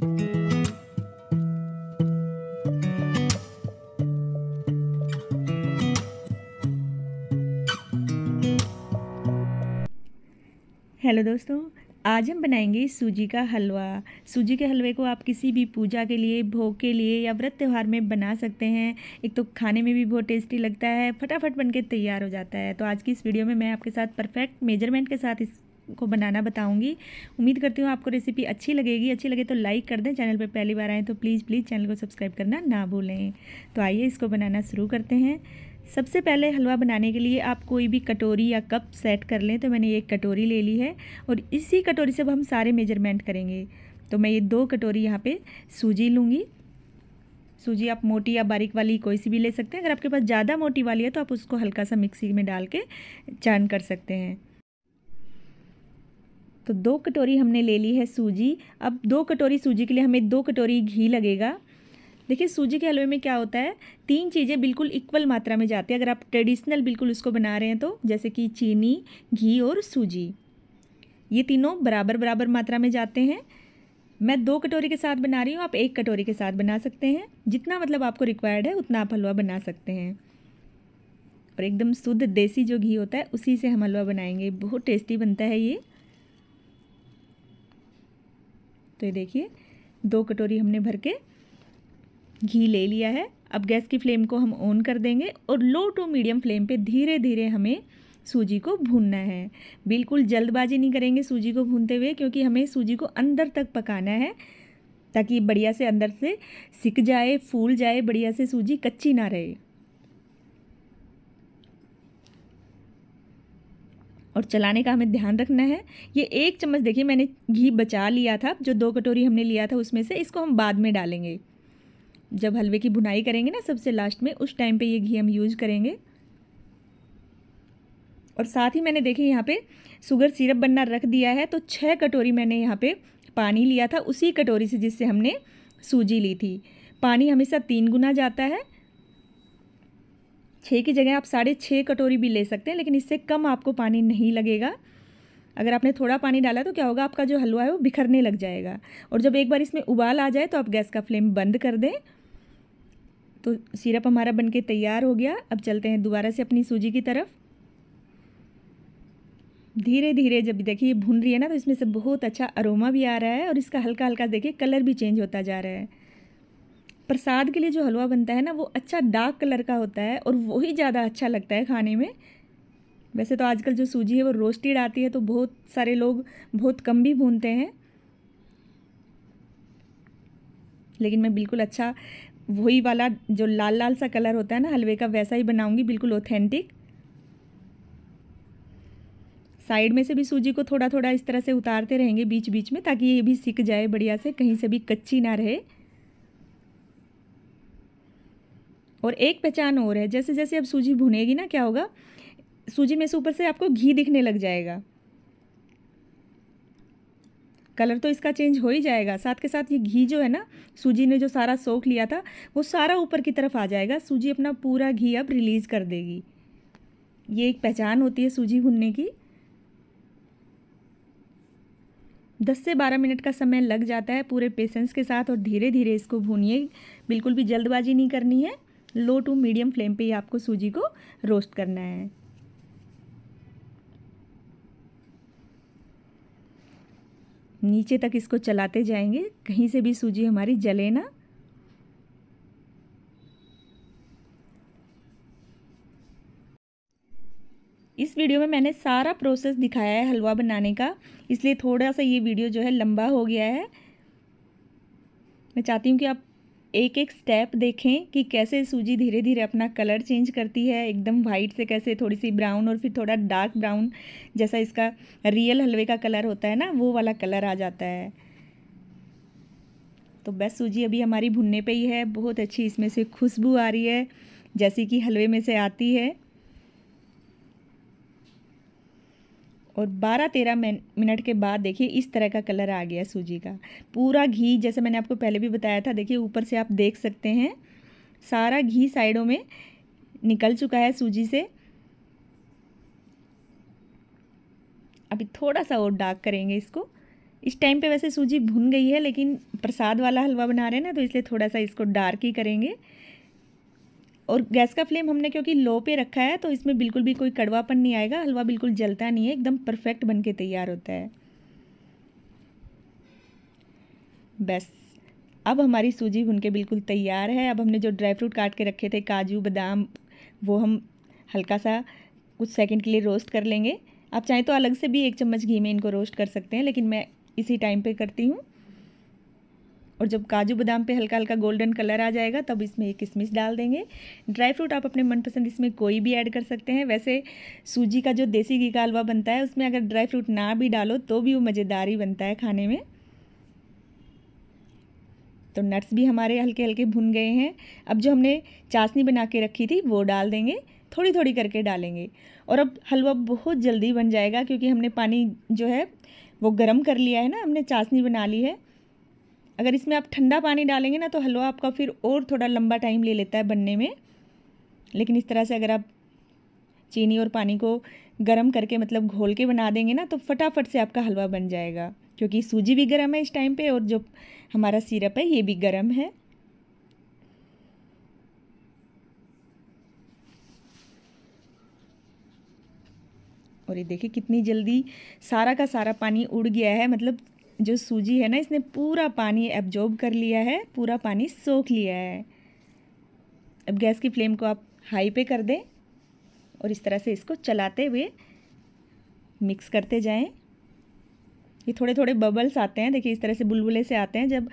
hello दोस्तों आज हम बनाएंगे सूजी का हलवा सूजी के हलवे को आप किसी भी पूजा के लिए भोग के लिए या व्रत त्यौहार में बना सकते हैं एक तो खाने में भी बहुत टेस्टी लगता है फटाफट बनके तैयार हो जाता है तो आज की इस वीडियो में मैं आपके साथ परफेक्ट मेजरमेंट के साथ इस को बनाना बताऊँगी उम्मीद करती हूँ आपको रेसिपी अच्छी लगेगी अच्छी लगे तो लाइक कर दें चैनल पर पहली बार आएँ तो प्लीज़ प्लीज़ चैनल को सब्सक्राइब करना ना भूलें तो आइए इसको बनाना शुरू करते हैं सबसे पहले हलवा बनाने के लिए आप कोई भी कटोरी या कप सेट कर लें तो मैंने एक कटोरी ले ली है और इसी कटोरी से अब हम सारे मेजरमेंट करेंगे तो मैं ये दो कटोरी यहाँ पे सूजी लूँगी सूजी आप मोटी या बारीक वाली कोई सी भी ले सकते हैं अगर आपके पास ज़्यादा मोटी वाली है तो आप उसको हल्का सा मिक्सी में डाल के चान कर सकते हैं तो दो कटोरी हमने ले ली है सूजी अब दो कटोरी सूजी के लिए हमें दो कटोरी घी लगेगा देखिए सूजी के हलवे में क्या होता है तीन चीज़ें बिल्कुल इक्वल मात्रा में जाती है अगर आप ट्रेडिशनल बिल्कुल उसको बना रहे हैं तो जैसे कि चीनी घी और सूजी ये तीनों बराबर बराबर मात्रा में जाते हैं मैं दो कटोरी के साथ बना रही हूँ आप एक कटोरी के साथ बना सकते हैं जितना मतलब आपको रिक्वायर्ड है उतना आप हलवा बना सकते हैं और एकदम शुद्ध देसी जो घी होता है उसी से हम हलवा बनाएंगे बहुत टेस्टी बनता है ये तो ये देखिए दो कटोरी हमने भर के घी ले लिया है अब गैस की फ्लेम को हम ऑन कर देंगे और लो टू मीडियम फ्लेम पे धीरे धीरे हमें सूजी को भूनना है बिल्कुल जल्दबाजी नहीं करेंगे सूजी को भूनते हुए क्योंकि हमें सूजी को अंदर तक पकाना है ताकि बढ़िया से अंदर से सिक जाए फूल जाए बढ़िया से सूजी कच्ची ना रहे और चलाने का हमें ध्यान रखना है ये एक चम्मच देखिए मैंने घी बचा लिया था जो दो कटोरी हमने लिया था उसमें से इसको हम बाद में डालेंगे जब हलवे की बुनाई करेंगे ना सबसे लास्ट में उस टाइम पे ये घी हम यूज करेंगे और साथ ही मैंने देखिए यहाँ पे शुगर सिरप बनना रख दिया है तो छः कटोरी मैंने यहाँ पे पानी लिया था उसी कटोरी से जिससे हमने सूजी ली थी पानी हमेशा तीन गुना जाता है छः की जगह आप साढ़े छः कटोरी भी ले सकते हैं लेकिन इससे कम आपको पानी नहीं लगेगा अगर आपने थोड़ा पानी डाला तो क्या होगा आपका जो हलवा है वो बिखरने लग जाएगा और जब एक बार इसमें उबाल आ जाए तो आप गैस का फ्लेम बंद कर दें तो सिरप हमारा बनके तैयार हो गया अब चलते हैं दोबारा से अपनी सूजी की तरफ धीरे धीरे जब देखिए भुन रही है ना तो इसमें से बहुत अच्छा अरोमा भी आ रहा है और इसका हल्का हल्का देखिए कलर भी चेंज होता जा रहा है प्रसाद के लिए जो हलवा बनता है ना वो अच्छा डार्क कलर का होता है और वही ज़्यादा अच्छा लगता है खाने में वैसे तो आजकल जो सूजी है वो रोस्टेड आती है तो बहुत सारे लोग बहुत कम भी भूनते हैं लेकिन मैं बिल्कुल अच्छा वही वाला जो लाल लाल सा कलर होता है ना हलवे का वैसा ही बनाऊंगी बिल्कुल ऑथेंटिक साइड में से भी सूजी को थोड़ा थोड़ा इस तरह से उतारते रहेंगे बीच बीच में ताकि ये भी सीख जाए बढ़िया से कहीं से भी कच्ची ना रहे और एक पहचान और है जैसे जैसे अब सूजी भुनेगी ना क्या होगा सूजी में से ऊपर से आपको घी दिखने लग जाएगा कलर तो इसका चेंज हो ही जाएगा साथ के साथ ये घी जो है ना सूजी ने जो सारा सोख लिया था वो सारा ऊपर की तरफ आ जाएगा सूजी अपना पूरा घी अब रिलीज़ कर देगी ये एक पहचान होती है सूजी भुनने की दस से बारह मिनट का समय लग जाता है पूरे पेशेंस के साथ और धीरे धीरे इसको भूनिए बिल्कुल भी जल्दबाजी नहीं करनी है लो टू मीडियम फ्लेम पे ही आपको सूजी को रोस्ट करना है नीचे तक इसको चलाते जाएंगे कहीं से भी सूजी हमारी जले ना इस वीडियो में मैंने सारा प्रोसेस दिखाया है हलवा बनाने का इसलिए थोड़ा सा ये वीडियो जो है लंबा हो गया है मैं चाहती हूँ कि आप एक एक स्टेप देखें कि कैसे सूजी धीरे धीरे अपना कलर चेंज करती है एकदम वाइट से कैसे थोड़ी सी ब्राउन और फिर थोड़ा डार्क ब्राउन जैसा इसका रियल हलवे का कलर होता है ना वो वाला कलर आ जाता है तो बेस्ट सूजी अभी हमारी भुनने पे ही है बहुत अच्छी इसमें से खुशबू आ रही है जैसी कि हलवे में से आती है और 12-13 मिनट के बाद देखिए इस तरह का कलर आ गया सूजी का पूरा घी जैसे मैंने आपको पहले भी बताया था देखिए ऊपर से आप देख सकते हैं सारा घी साइडों में निकल चुका है सूजी से अभी थोड़ा सा और डार्क करेंगे इसको इस टाइम पे वैसे सूजी भुन गई है लेकिन प्रसाद वाला हलवा बना रहे हैं ना तो इसलिए थोड़ा सा इसको डार्क ही करेंगे और गैस का फ्लेम हमने क्योंकि लो पे रखा है तो इसमें बिल्कुल भी कोई कड़वापन नहीं आएगा हलवा बिल्कुल जलता नहीं है एकदम परफेक्ट बन के तैयार होता है बस अब हमारी सूजी भुन के बिल्कुल तैयार है अब हमने जो ड्राई फ्रूट काट के रखे थे काजू बादाम वो हम हल्का सा कुछ सेकंड के लिए रोस्ट कर लेंगे आप चाहें तो अलग से भी एक चम्मच घी में इनको रोस्ट कर सकते हैं लेकिन मैं इसी टाइम पे करती हूँ और जब काजू बादाम पे हल्का हल्का गोल्डन कलर आ जाएगा तब इसमें एक किशमिश डाल देंगे ड्राई फ्रूट आप अपने मनपसंद इसमें कोई भी ऐड कर सकते हैं वैसे सूजी का जो देसी घी का हलवा बनता है उसमें अगर ड्राई फ्रूट ना भी डालो तो भी वो मज़ेदार ही बनता है खाने में तो नट्स भी हमारे हल्के हल्के भुन गए हैं अब जो हमने चाशनी बना के रखी थी वो डाल देंगे थोड़ी थोड़ी करके डालेंगे और अब हलवा बहुत जल्दी बन जाएगा क्योंकि हमने पानी जो है वो गर्म कर लिया है ना हमने चाशनी बना ली है अगर इसमें आप ठंडा पानी डालेंगे ना तो हलवा आपका फिर और थोड़ा लंबा टाइम ले लेता है बनने में लेकिन इस तरह से अगर आप चीनी और पानी को गर्म करके मतलब घोल के बना देंगे ना तो फटाफट से आपका हलवा बन जाएगा क्योंकि सूजी भी गर्म है इस टाइम पे और जो हमारा सिरप है ये भी गर्म है और ये देखिए कितनी जल्दी सारा का सारा पानी उड़ गया है मतलब जो सूजी है ना इसने पूरा पानी एब्जॉर्ब कर लिया है पूरा पानी सोख लिया है अब गैस की फ्लेम को आप हाई पे कर दें और इस तरह से इसको चलाते हुए मिक्स करते जाएं ये थोड़े थोड़े बबल्स आते हैं देखिए इस तरह से बुलबुले से आते हैं जब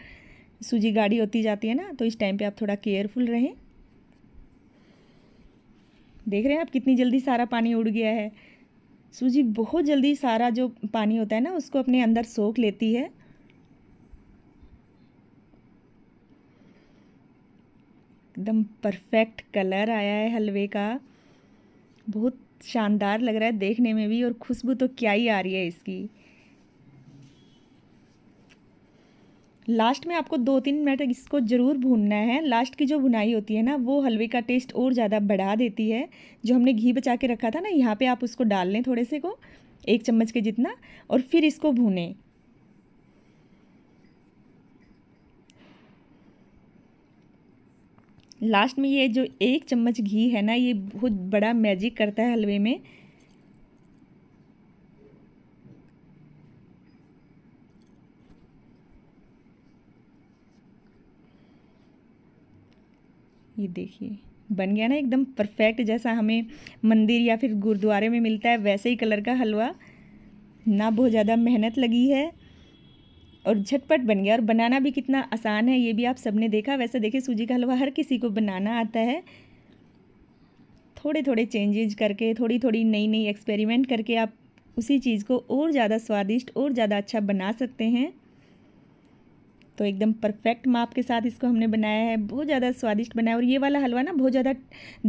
सूजी गाढ़ी होती जाती है ना तो इस टाइम पे आप थोड़ा केयरफुल रहें देख रहे हैं आप कितनी जल्दी सारा पानी उड़ गया है सूजी बहुत जल्दी सारा जो पानी होता है ना उसको अपने अंदर सोख लेती है एकदम परफेक्ट कलर आया है हलवे का बहुत शानदार लग रहा है देखने में भी और खुशबू तो क्या ही आ रही है इसकी लास्ट में आपको दो तीन मिनट इसको ज़रूर भूनना है लास्ट की जो भुनाई होती है ना वो हलवे का टेस्ट और ज़्यादा बढ़ा देती है जो हमने घी बचा के रखा था ना यहाँ पे आप उसको डाल लें थोड़े से को एक चम्मच के जितना और फिर इसको भूनें लास्ट में ये जो एक चम्मच घी है ना ये बहुत बड़ा मैजिक करता है हलवे में ये देखिए बन गया ना एकदम परफेक्ट जैसा हमें मंदिर या फिर गुरुद्वारे में मिलता है वैसे ही कलर का हलवा ना बहुत ज़्यादा मेहनत लगी है और झटपट बन गया और बनाना भी कितना आसान है ये भी आप सबने देखा वैसे देखिए सूजी का हलवा हर किसी को बनाना आता है थोड़े थोड़े चेंजेज करके थोड़ी थोड़ी नई नई एक्सपेरिमेंट करके आप उसी चीज़ को और ज़्यादा स्वादिष्ट और ज़्यादा अच्छा बना सकते हैं तो एकदम परफेक्ट माप के साथ इसको हमने बनाया है बहुत ज़्यादा स्वादिष्ट बनाया और ये वाला हलवा ना बहुत ज़्यादा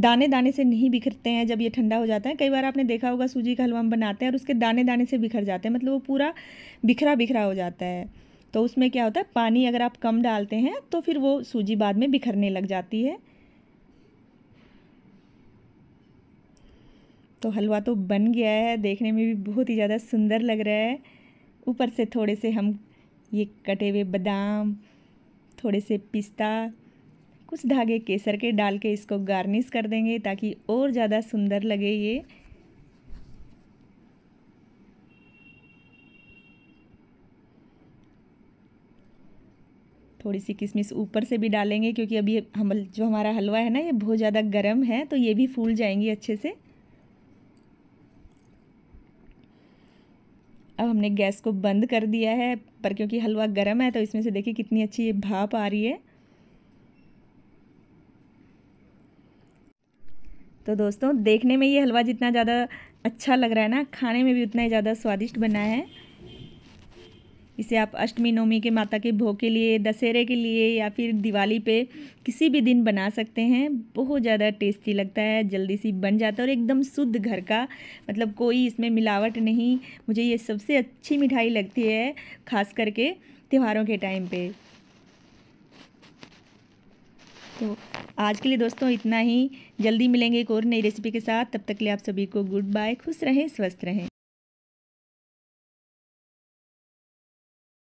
दाने दाने से नहीं बिखरते हैं जब ये ठंडा हो जाता है कई बार आपने देखा होगा सूजी का हलवा हम बनाते हैं और उसके दाने दाने से बिखर जाते हैं मतलब वो पूरा बिखरा बिखरा हो जाता है तो उसमें क्या होता है पानी अगर आप कम डालते हैं तो फिर वो सूजी बाद में बिखरने लग जाती है तो हलवा तो बन गया है देखने में भी बहुत ही ज़्यादा सुंदर लग रहा है ऊपर से थोड़े से हम ये कटे हुए बादाम थोड़े से पिस्ता कुछ धागे केसर के डाल के इसको गार्निश कर देंगे ताकि और ज़्यादा सुंदर लगे ये थोड़ी सी किशमिश ऊपर से भी डालेंगे क्योंकि अभी हम जो हमारा हलवा है ना ये बहुत ज़्यादा गर्म है तो ये भी फूल जाएंगी अच्छे से अब हमने गैस को बंद कर दिया है पर क्योंकि हलवा गर्म है तो इसमें से देखिए कितनी अच्छी ये भाप आ रही है तो दोस्तों देखने में ये हलवा जितना ज़्यादा अच्छा लग रहा है ना खाने में भी उतना ही ज़्यादा स्वादिष्ट बना है इसे आप अष्टमी नवमी के माता के भोग के लिए दशहरे के लिए या फिर दिवाली पे किसी भी दिन बना सकते हैं बहुत ज़्यादा टेस्टी लगता है जल्दी सी बन जाता है और एकदम शुद्ध घर का मतलब कोई इसमें मिलावट नहीं मुझे ये सबसे अच्छी मिठाई लगती है खास करके त्यौहारों के टाइम पे तो आज के लिए दोस्तों इतना ही जल्दी मिलेंगे एक और नई रेसिपी के साथ तब तक के लिए आप सभी को गुड बाय खुश रहें स्वस्थ रहें